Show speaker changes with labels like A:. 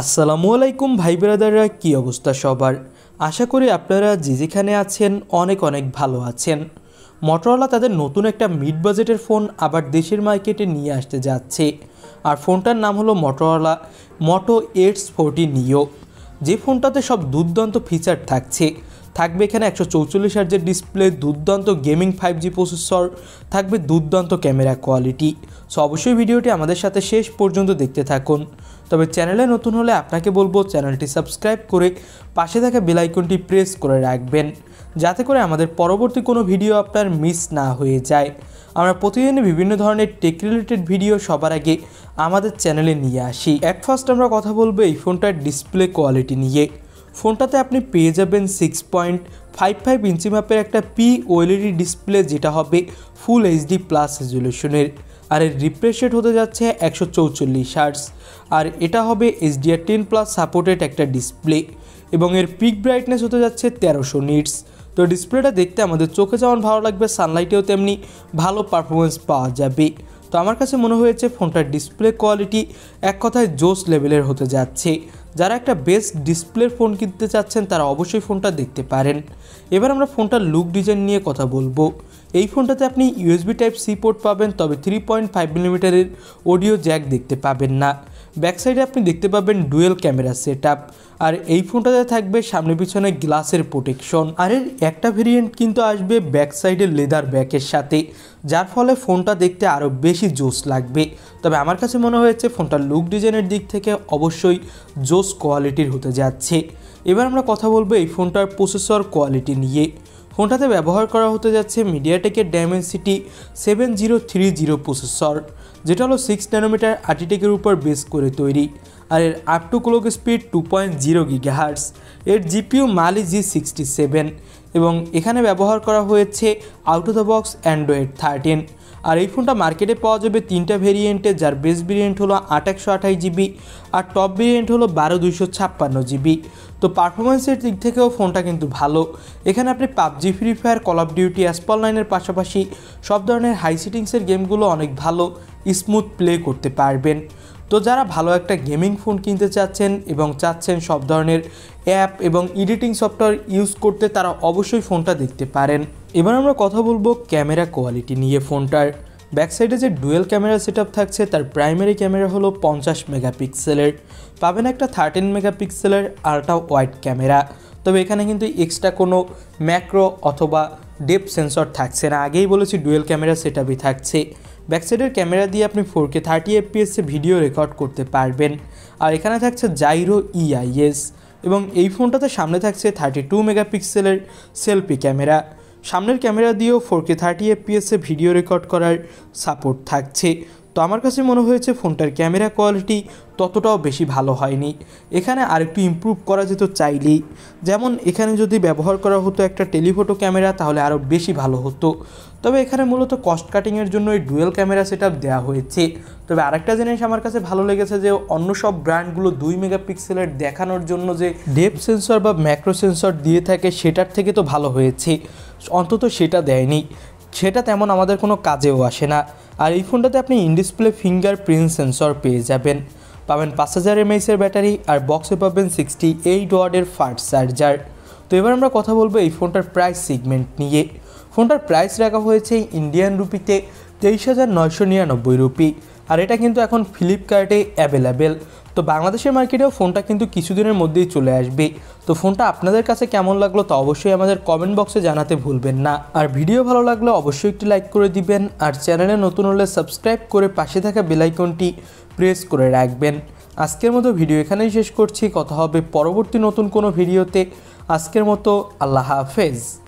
A: আসসালামু আলাইকুম ভাই ব্রাদাররা কী অবস্থা সবার আশা করি আপনারা যে যেখানে আছেন অনেক অনেক ভালো আছেন মটোরোলা তাদের নতুন একটা মিড বাজেটের ফোন আবার দেশের মার্কেটে নিয়ে আসতে যাচ্ছে আর ফোনটার নাম হলো মটোরোলা মটো এইটস ফোরটি নিও যে ফোনটাতে সব দুর্দান্ত ফিচার থাকছে থাকবে এখানে একশো চৌচল্লিশ হার্জের ডিসপ্লে দুর্দান্ত গেমিং ফাইভ জি প্রসেসর থাকবে দুর্দান্ত ক্যামেরা কোয়ালিটি সো অবশ্যই ভিডিওটি আমাদের সাথে শেষ পর্যন্ত দেখতে থাকুন তবে চ্যানেলে নতুন হলে আপনাকে বলবো চ্যানেলটি সাবস্ক্রাইব করে পাশে থাকা বেলাইকনটি প্রেস করে রাখবেন যাতে করে আমাদের পরবর্তী কোনো ভিডিও আপনার মিস না হয়ে যায় আমরা প্রতিদিনই বিভিন্ন ধরনের টেক রিলেটেড ভিডিও সবার আগে আমাদের চ্যানেলে নিয়ে আসি অ্যাট ফার্স্ট আমরা কথা বলবো এই ফোনটার ডিসপ্লে কোয়ালিটি নিয়ে ফোনটাতে আপনি পেয়ে যাবেন six point five five inch মাপের একটা পি ওএলইডি ডিসপ্লে যেটা হবে ফুল এইচডি প্লাস রেজলিউশনের আর এর রিফ্রেশেট হতে যাচ্ছে একশো চৌচল্লিশ হার্স আর এটা হবে এইচডিআর টেন প্লাস সাপোর্টেড একটা ডিসপ্লে এবং এর পিক ব্রাইটনেস হতে যাচ্ছে তেরোশো নিটস তো ডিসপ্লেটা দেখতে আমাদের চোখে যেমন ভালো লাগবে সানলাইটেও তেমনি ভালো পারফরমেন্স পাওয়া যাবে তো আমার কাছে মনে হয়েছে ফোনটার ডিসপ্লে কোয়ালিটি এক কথায় জোস লেভেলের হতে যাচ্ছে যারা একটা বেস্ট ডিসপ্লের ফোন কিনতে চাচ্ছেন তারা অবশ্যই ফোনটা দেখতে পারেন এবার আমরা ফোনটার লুক ডিজাইন নিয়ে কথা বলবো এই ফোনটাতে আপনি ইউএসবি টাইপ সি পোর্ট পাবেন তবে থ্রি পয়েন্ট ফাইভ মিলিমিটারের অডিও জ্যাক দেখতে পাবেন না ব্যাক সাইডে আপনি দেখতে পাবেন ডুয়েল ক্যামেরা সেট আর এই ফোনটাতে থাকবে সামনে পিছনে গ্লাসের প্রোটেকশন আর এর একটা ভেরিয়েন্ট কিন্তু আসবে ব্যাক লেদার ব্যাকের সাথে যার ফলে ফোনটা দেখতে আরও বেশি জোস লাগবে তবে আমার কাছে মনে হয়েছে ফোনটার লুক ডিজাইনের দিক থেকে অবশ্যই জোস কোয়ালিটির হতে যাচ্ছে এবার আমরা কথা বলবো এই ফোনটার প্রসেসর কোয়ালিটি নিয়ে ফোনটাতে ব্যবহার করা হতে যাচ্ছে মিডিয়াটেকের সিটি seven zero three zero processor যেটা হলো সিক্স ন্যানোমিটার আর্টিটেকের উপর বেস করে তৈরি আর এর up to clock speed two point zero gigahertz এর GPU Mali G sixty seven এবং এখানে ব্যবহার করা হয়েছে out of the box Android thirteen আর এই ফোনটা মার্কেটে পাওয়া যাবে তিনটা ভেরিয়েন্টে যার বেস ভেরিয়েন্ট হলো আট একশো আঠাশ জিবি আর টপ ভেরিয়েন্ট হলো বারো দুইশো ছাপ্পান্ন জিবি তো পারফরমেন্সের দিক থেকেও ফোনটা কিন্তু ভালো এখানে আপনি PUBG free fire call of duty asphalt লাইনের পাশাপাশি সব ধরনের হাই সিটিংসের গেমগুলো অনেক ভালো স্মুথ প্লে করতে পারবেন তো যারা ভালো একটা গেমিং ফোন কিনতে চাচ্ছেন এবং চাচ্ছেন সব ধরনের অ্যাপ এবং এডিটিং সফটওয়্যার ইউজ করতে তারা অবশ্যই ফোনটা দেখতে পারেন এবার আমরা কথা বলবো ক্যামেরা কোয়ালিটি নিয়ে ফোনটার ব্যাকসাইডে যে ডুয়েল ক্যামেরা সেট থাকছে তার প্রাইমারি ক্যামেরা হলো পঞ্চাশ মেগাপিক্সেলের পাবেন একটা থার্টিন মেগাপিক্সেলের আলট্রা ওয়াইড ক্যামেরা তবে এখানে কিন্তু এক্সট্রা কোনো ম্যাক্রো অথবা ডেপ সেন্সর থাকছে না আগেই বলেছি ডুয়েল ক্যামেরা সেট থাকছে ব্যাকসাইডের ক্যামেরা দিয়ে আপনি ফোর কে থার্টি এফপিএসে ভিডিও রেকর্ড করতে পারবেন আর এখানে থাকছে জাইরো ইআইএস e এবং এই ফোনটাতে সামনে থাকছে থার্টি টু মেগাপিক্সেলের সেলফি ক্যামেরা সামনের ক্যামেরা দিয়েও ফোর কে থার্টি এফপিএসে ভিডিও রেকর্ড করার সাপোর্ট থাকছে তো আমার কাছে মনে হয়েছে ফোনটার ক্যামেরা কোয়ালিটি ততটাও বেশি ভালো হয়নি এখানে আরেকটু ইম্প্রুভ করা যেত চাইলেই যেমন এখানে যদি ব্যবহার করা হতো একটা টেলিফোটো ক্যামেরা তাহলে আরও বেশি ভালো হতো তবে এখানে মূলত কস্ট কাটিংয়ের জন্য এই ডুয়েল ক্যামেরা সেট দেওয়া হয়েছে তবে আরেকটা জিনিস আমার কাছে ভালো লেগেছে যে অন্য সব ব্র্যান্ডগুলো দুই মেগাপিক্সেলের দেখানোর জন্য যে ডেপ সেন্সর বা ম্যাক্রো সেন্সর দিয়ে থাকে সেটার থেকে তো ভালো হয়েছে অন্তত সেটা দেয়নি সেটা তেমন আমাদের কোনো কাজেও আসে না আর এই ফোনটাতে আপনি ইনডিসপ্লে ফিঙ্গার প্রিন্ট সেন্সর পেয়ে যাবেন পাবেন পাঁচ হাজার এমএইচের ব্যাটারি আর বক্সে পাবেন সিক্সটি এইট ওয়ার্ডের ফার্স্ট চার্জার তো এবার আমরা কথা বলবো এই ফোনটার প্রাইস সিগমেন্ট নিয়ে ফোনটার প্রাইস রাখা হয়েছে ইন্ডিয়ান রুপিতে তেইশ হাজার নয়শো নিরানব্বই রুপি আর এটা কিন্তু এখন ফ্লিপকার্টে অ্যাভেলেবেল তো বাংলাদেশের মার্কেটেও ফোনটা কিন্তু কিছুদিনের মধ্যেই চলে আসবে তো ফোনটা আপনাদের কাছে কেমন লাগলো তা অবশ্যই আমাদের কমেন্ট বক্সে জানাতে ভুলবেন না আর ভিডিও ভালো লাগলে অবশ্যই একটি লাইক করে দিবেন আর চ্যানেলে নতুন হলে সাবস্ক্রাইব করে পাশে থাকা বেলাইকনটি প্রেস করে রাখবেন আজকের মতো ভিডিও এখানেই শেষ করছি কথা হবে পরবর্তী নতুন কোনো ভিডিওতে আজকের মতো আল্লাহ হাফেজ